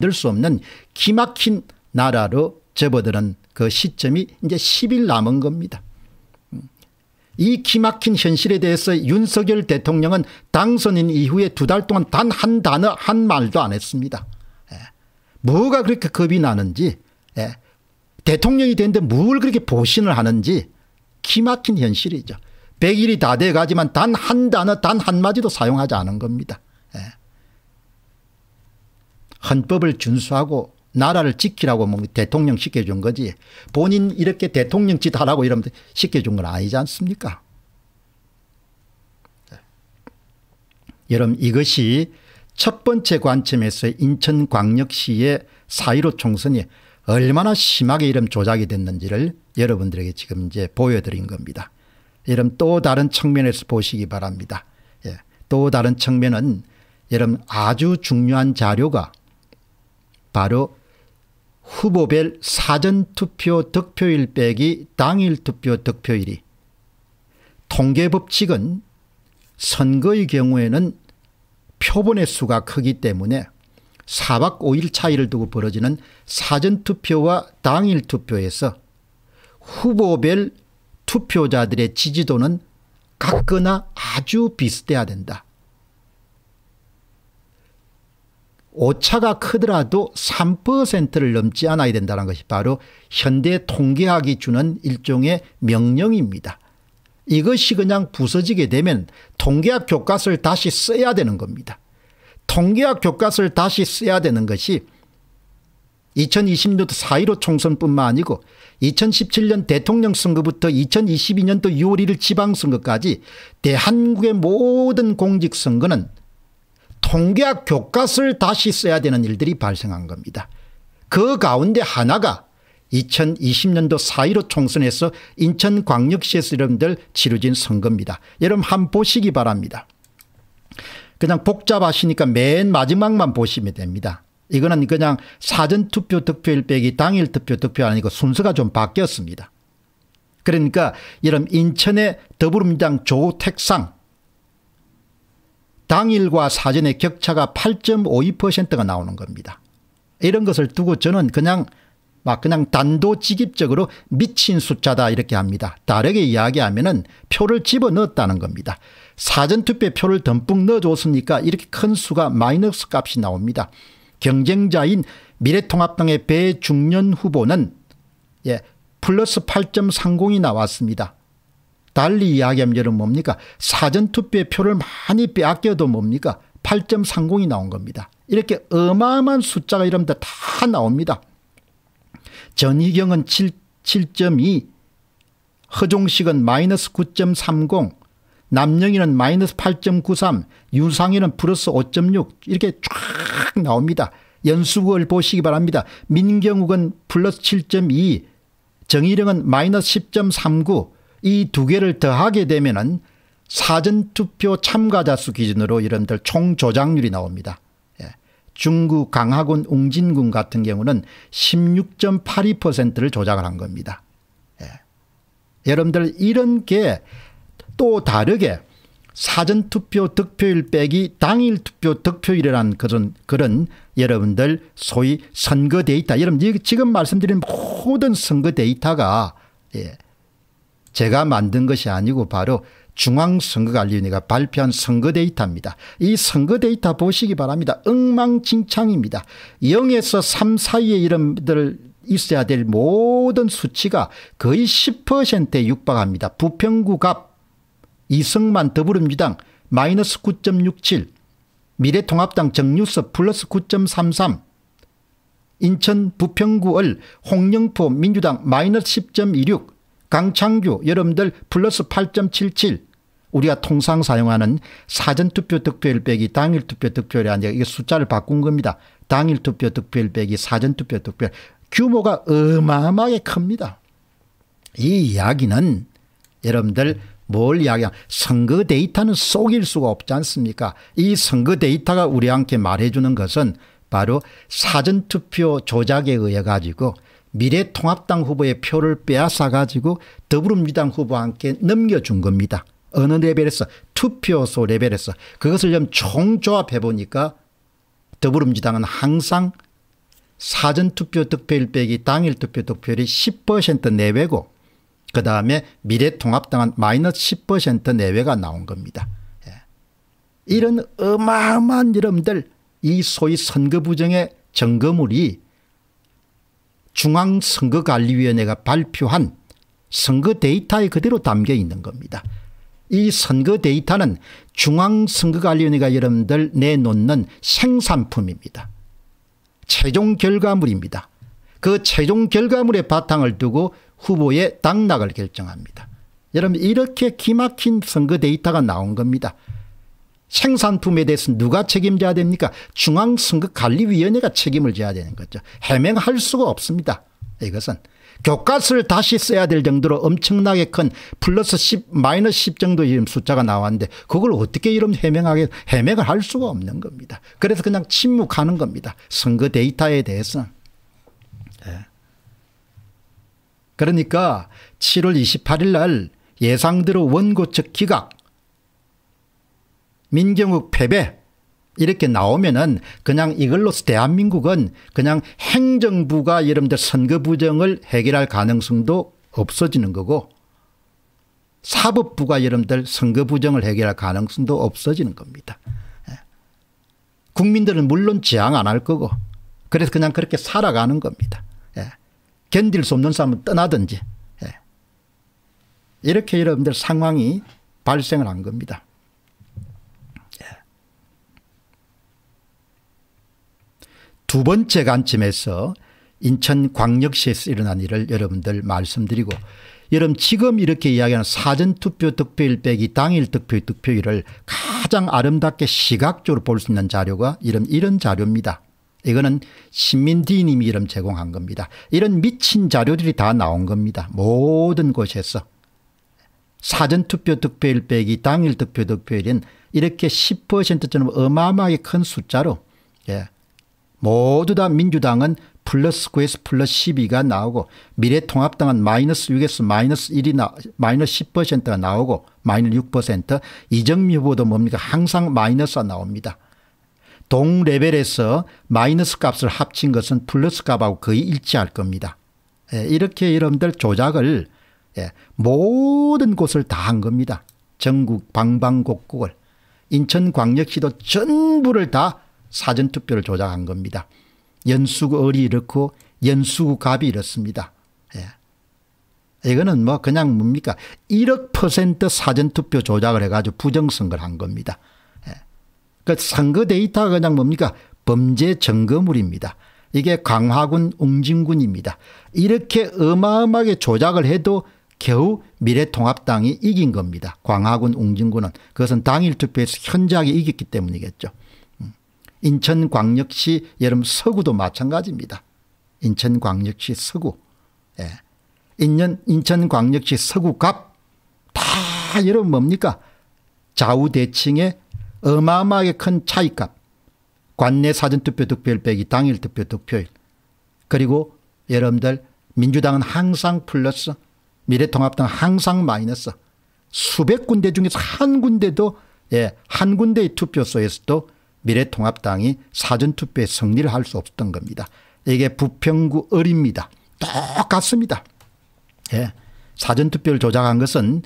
만수 없는 기막힌 나라로 접어드는 그 시점이 이제 10일 남은 겁니다. 이 기막힌 현실에 대해서 윤석열 대통령은 당선인 이후에 두 달 동안 단 한 단어 한 말도 안 했습니다. 예. 뭐가 그렇게 겁이 나는지 예. 대통령이 되는데 뭘 그렇게 보신을 하는지 기막힌 현실이죠. 100일이 다 돼가지만 단 한 단어 단 한마디도 사용하지 않은 겁니다. 예. 헌법을 준수하고 나라를 지키라고 뭐 대통령 시켜준 거지 본인 이렇게 대통령 짓 하라고 이러면 시켜준 건 아니지 않습니까? 네. 여러분 이것이 첫 번째 관점에서 인천광역시의 사1로 총선이 얼마나 심하게 이름 조작이 됐는지를 여러분들에게 지금 이제 보여드린 겁니다. 여러분 또 다른 측면에서 보시기 바랍니다. 예. 또 다른 측면은 여러분 아주 중요한 자료가 바로 후보별 사전투표 득표일 빼기 당일투표 득표일이 통계법칙은 선거의 경우에는 표본의 수가 크기 때문에 4박 5일 차이를 두고 벌어지는 사전투표와 당일투표에서 후보별 투표자들의 지지도는 같거나 아주 비슷해야 된다. 오차가 크더라도 3%를 넘지 않아야 된다는 것이 바로 현대 통계학이 주는 일종의 명령입니다. 이것이 그냥 부서지게 되면 통계학 교과서를 다시 써야 되는 겁니다. 통계학 교과서를 다시 써야 되는 것이 2020년도 4.15 총선뿐만 아니고 2017년 대통령 선거부터 2022년도 6월 1일 지방선거까지 대한민국의 모든 공직선거는 통계학 교과서를 다시 써야 되는 일들이 발생한 겁니다. 그 가운데 하나가 2020년도 4.15 총선에서 인천광역시에서 여러분들 치러진 선거입니다. 여러분 한 보시기 바랍니다. 그냥 복잡하시니까 맨 마지막만 보시면 됩니다. 이거는 그냥 사전투표 득표일 빼기 당일 투표 득표 아니고 순서가 좀 바뀌었습니다. 그러니까 여러분 인천의 더불어민주당 조택상 당일과 사전의 격차가 8.52%가 나오는 겁니다. 이런 것을 두고 저는 그냥 막 그냥 단도직입적으로 미친 숫자다 이렇게 합니다. 다르게 이야기하면 은 표를 집어넣었다는 겁니다. 사전투표 표를 듬뿍 넣어줬으니까 이렇게 큰 수가 마이너스 값이 나옵니다. 경쟁자인 미래통합당의 배중년 후보는 예, 플러스 8.30이 나왔습니다. 달리 이야기하면 여러분 뭡니까 사전투표에 표를 많이 빼앗겨도 뭡니까 8.30이 나온 겁니다. 이렇게 어마어마한 숫자가 이러면 다 나옵니다. 전희경은 7, 7.2 허종식은 마이너스 9.30 남영희는 마이너스 8.93 윤상희는 플러스 5.6 이렇게 쫙 나옵니다. 연수구를 보시기 바랍니다. 민경욱은 플러스 7.2 정희령은 마이너스 10.39 이두 개를 더하게 되면은 사전투표 참가자 수 기준으로 이런들 총조작률이 나옵니다. 예. 중구 강화군 웅진군 같은 경우는 16.82%를 조작을 한 겁니다. 예. 여러분들 이런 게 또 다르게 사전투표 득표율 빼기 당일 투표 득표율이라 그런 그런 여러분들 소위 선거 데이터 여러분 지금 말씀드린 모든 선거 데이터가 예. 제가 만든 것이 아니고 바로 중앙선거관리위원회가 발표한 선거 데이터입니다. 이 선거 데이터 보시기 바랍니다. 엉망진창입니다. 0에서 3 사이의 이름들 있어야 될 모든 수치가 거의 10%에 육박합니다. 부평구갑 이승만 더불어민주당 마이너스 9.67 미래통합당 정유섭 플러스 9.33 인천 부평구을 홍영포 민주당 마이너스 10.26 강창규 여러분들 플러스 8.77 우리가 통상 사용하는 사전투표 득표율 빼기 당일투표 득표율이 아니라 이게 숫자를 바꾼 겁니다. 당일투표 득표율 빼기 사전투표 득표율 규모가 어마어마하게 큽니다. 이 이야기는 여러분들 뭘이야기한 선거 데이터는 속일 수가 없지 않습니까 이 선거 데이터가 우리한테 말해주는 것은 바로 사전투표 조작에 의해 가지고 미래통합당 후보의 표를 빼앗아 가지고 더불어민주당 후보와 함께 넘겨준 겁니다. 어느 레벨에서 투표소 레벨에서 그것을 좀 총조합해 보니까 더불어민주당은 항상 사전투표 득표율 빼기 당일 투표 득표율이 10% 내외고 그 다음에 미래통합당은 마이너스 10% 내외가 나온 겁니다. 예. 이런 어마어마한 여러분들 이 소위 선거 부정의 점검물이 중앙선거관리위원회가 발표한 선거 데이터에 그대로 담겨 있는 겁니다. 이 선거 데이터는 중앙선거관리위원회가 여러분들 내놓는 생산품입니다. 최종 결과물입니다. 그 최종 결과물의 바탕을 두고 후보의 당락을 결정합니다. 여러분 이렇게 기막힌 선거 데이터가 나온 겁니다. 생산품에 대해서 누가 책임져야 됩니까? 중앙선거관리위원회가 책임을 져야 되는 거죠. 해명할 수가 없습니다. 이것은. 교과서를 다시 써야 될 정도로 엄청나게 큰 플러스 10 마이너스 10 정도 이런 숫자가 나왔는데 그걸 어떻게 이런 해명하게 해명을 할 수가 없는 겁니다. 그래서 그냥 침묵하는 겁니다. 선거 데이터에 대해서. 네. 예. 그러니까 7월 28일 날 예상대로 원고 측 기각 민경욱 패배 이렇게 나오면은 그냥 이걸로서 대한민국은 그냥 행정부가 여러분들 선거 부정을 해결할 가능성도 없어지는 거고 사법부가 여러분들 선거 부정을 해결할 가능성도 없어지는 겁니다. 예. 국민들은 물론 지향 안할 거고 그래서 그냥 그렇게 살아가는 겁니다. 예. 견딜 수 없는 사람은 떠나든지 예. 이렇게 여러분들 상황이 발생을 한 겁니다. 두 번째 관점에서 인천 광역시에서 일어난 일을 여러분들 말씀드리고 여러분 지금 이렇게 이야기하는 사전투표 득표일 빼기 당일 득표 득표일을 가장 아름답게 시각적으로 볼 수 있는 자료가 이런 이런 자료입니다. 이거는 신민디님이 이름 제공한 겁니다. 이런 미친 자료들이 다 나온 겁니다. 모든 곳에서 사전투표 득표일 빼기 당일 득표 득표일은 이렇게 10%처럼 어마어마하게 큰 숫자로 예. 모두 다 민주당은 플러스 9에서 플러스 12가 나오고 미래통합당은 마이너스 6에서 마이너스 1이 나 마이너스 10%가 나오고 마이너스 6% 이정미 후보도 뭡니까 항상 마이너스가 나옵니다. 동 레벨에서 마이너스 값을 합친 것은 플러스 값하고 거의 일치할 겁니다. 예, 이렇게 여러분들 조작을 예, 모든 곳을 다 한 겁니다. 전국 방방곡곡을 인천광역시도 전부를 다 사전투표를 조작한 겁니다. 연수구 을이 이렇고 연수구 갑이 이렇습니다. 예. 이거는 뭐 그냥 뭡니까 1억 퍼센트 사전투표 조작을 해가지고 부정선거를 한 겁니다. 예. 그 선거 데이터가 그냥 뭡니까 범죄 증거물입니다. 이게 강화군 웅진군입니다. 이렇게 어마어마하게 조작을 해도 겨우 미래통합당이 이긴 겁니다. 광화군 웅진군은 그것은 당일 투표에서 현저하게 이겼기 때문이겠죠. 인천광역시 여름 서구도 마찬가지입니다. 인천광역시 서구. 예. 인년, 인천광역시 서구갑 다 여러분 뭡니까? 좌우대칭의 어마어마하게 큰 차이값. 관내 사전투표 득표율 빼기 당일 투표 득표율. 그리고 여러분들 민주당은 항상 플러스 미래통합당 항상 마이너스 수백 군데 중에서 한 군데도 예, 한 군데의 투표소에서도 미래통합당이 사전투표에 승리를 할 수 없었던 겁니다. 이게 부평구 을입니다. 똑같습니다. 예. 사전투표를 조작한 것은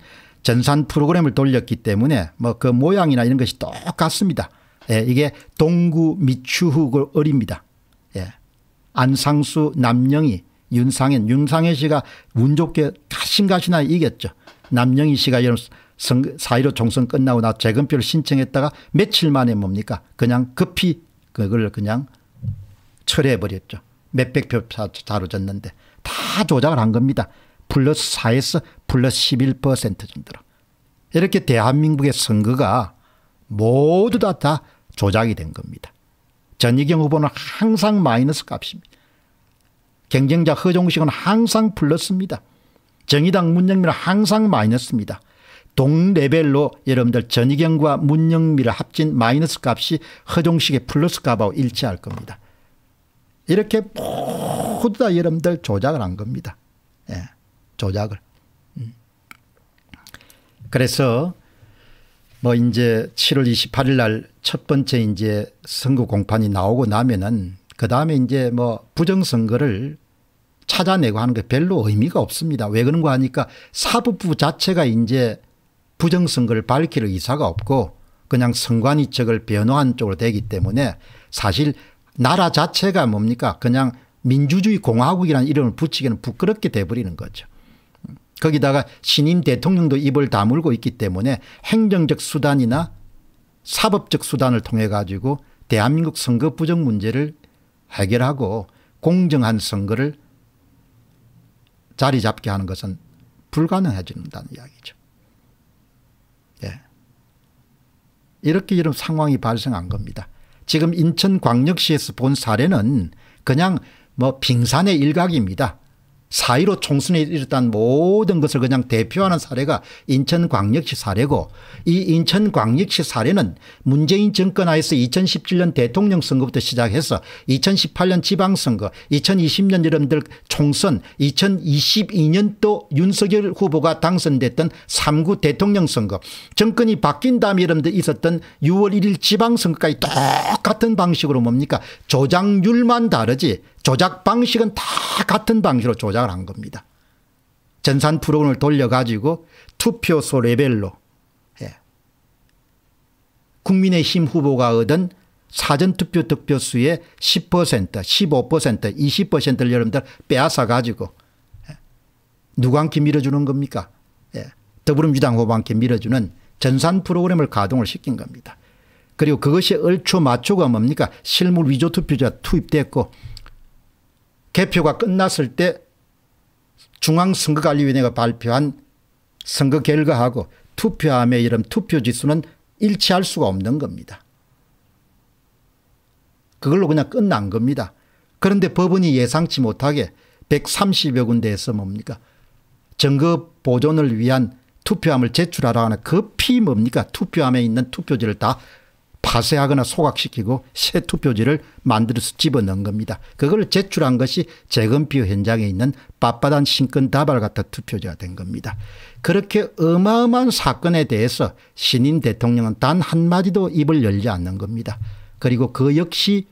전산 프로그램을 돌렸기 때문에 뭐 그 모양이나 이런 것이 똑같습니다. 예. 이게 동구 미추후 을입니다. 예. 안상수 남영희 윤상현 윤상현 씨가 운 좋게 가신가시나 이겼죠. 남영희 씨가 4.15 총선 끝나고 나 재검표를 신청했다가 며칠 만에 뭡니까 그냥 급히 그걸 그냥 철회해버렸죠. 몇백 표다로 졌는데 다 조작을 한 겁니다. 플러스 4에서 플러스 11% 정도로. 이렇게 대한민국의 선거가 모두 다, 다 조작이 된 겁니다. 전희경 후보는 항상 마이너스 값입니다. 경쟁자 허종식은 항상 플러스입니다. 정의당 문정민은 항상 마이너스입니다. 동레벨로 여러분들 전희경과 문영미를 합친 마이너스 값이 허종식의 플러스 값하고 일치할 겁니다. 이렇게 모두 다 여러분들 조작을 한 겁니다. 예, 조작을. 음. 그래서 뭐 이제 7월 28일 날 첫 번째 이제 선거 공판이 나오고 나면은 그 다음에 이제 뭐 부정선거를 찾아내고 하는 게 별로 의미가 없습니다. 왜그런거 하니까 사법부 자체가 이제 부정선거를 밝힐 의사가 없고 그냥 선관위 측을 변호한 쪽으로 되기 때문에 사실 나라 자체가 뭡니까 그냥 민주주의 공화국이라는 이름을 붙이기는 부끄럽게 돼버리는 거죠. 거기다가 신임 대통령도 입을 다물고 있기 때문에 행정적 수단이나 사법적 수단을 통해 가지고 대한민국 선거 부정 문제를 해결하고 공정한 선거를 자리 잡게 하는 것은 불가능해진다는 이야기죠. 예. 이렇게 이런 상황이 발생한 겁니다. 지금 인천광역시에서 본 사례는 그냥 뭐 빙산의 일각입니다. 4.15 총선에 일단 모든 것을 그냥 대표하는 사례가 인천광역시 사례고 이 인천광역시 사례는 문재인 정권 하에서 2017년 대통령 선거부터 시작해서 2018년 지방선거 2020년 여러분들 총선 2022년도 윤석열 후보가 당선됐던 3구 대통령 선거 정권이 바뀐 다음에 여러분들 있었던 6월 1일 지방선거까지 똑같은 방식으로 뭡니까 조작률만 다르지 조작 방식은 다 같은 방식으로 조작 제작을 한 겁니다. 전산 프로그램을 돌려가지고 투표소 레벨로 예. 국민의힘 후보가 얻은 사전투표 득표수의 10% 15% 20%를 여러분들 빼앗아 가지고 예. 누구한테 밀어주는 겁니까 예. 더불어민주당 후보한테 밀어주는 전산 프로그램을 가동을 시킨 겁니다. 그리고 그것이 얼추 맞추가 뭡니까 실물 위조 투표자 투입됐고 개표가 끝났을 때 중앙선거관리위원회가 발표한 선거 결과하고 투표함의 이런 투표지수는 일치할 수가 없는 겁니다. 그걸로 그냥 끝난 겁니다. 그런데 법원이 예상치 못하게 130여 군데에서 뭡니까 증거 보존을 위한 투표함을 제출하라는그피 뭡니까 투표함에 있는 투표지를 다 파쇄하거나 소각시키고 새 투표지를 만들어서 집어넣은 겁니다. 그걸 제출한 것이 재검표 현장에 있는 빳빳한 신권 다발 같은 투표지가 된 겁니다. 그렇게 어마어마한 사건에 대해서 신임 대통령은 단 한마디도 입을 열지 않는 겁니다. 그리고 그 역시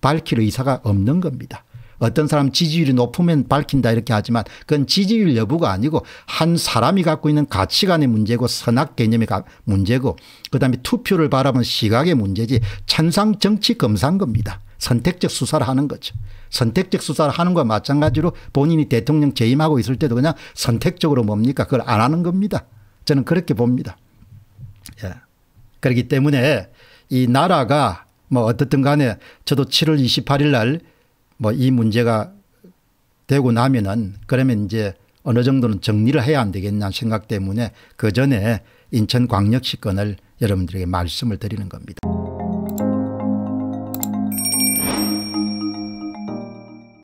밝힐 의사가 없는 겁니다. 어떤 사람 지지율이 높으면 밝힌다 이렇게 하지만 그건 지지율 여부가 아니고 한 사람이 갖고 있는 가치관의 문제고 선악 개념의 문제고 그다음에 투표를 바라본 시각의 문제지 천상 정치 검사인 겁니다. 선택적 수사를 하는 거죠. 선택적 수사를 하는 거와 마찬가지로 본인이 대통령 재임하고 있을 때도 그냥 선택적으로 뭡니까 그걸 안 하는 겁니다. 저는 그렇게 봅니다. 예. 그렇기 때문에 이 나라가 뭐 어떻든 간에 저도 7월 28일 날 뭐이 문제가 되고 나면은 그러면 이제 어느 정도는 정리를 해야 안 되겠냐 생각 때문에 그 전에 인천광역시 권을 여러분들에게 말씀을 드리는 겁니다.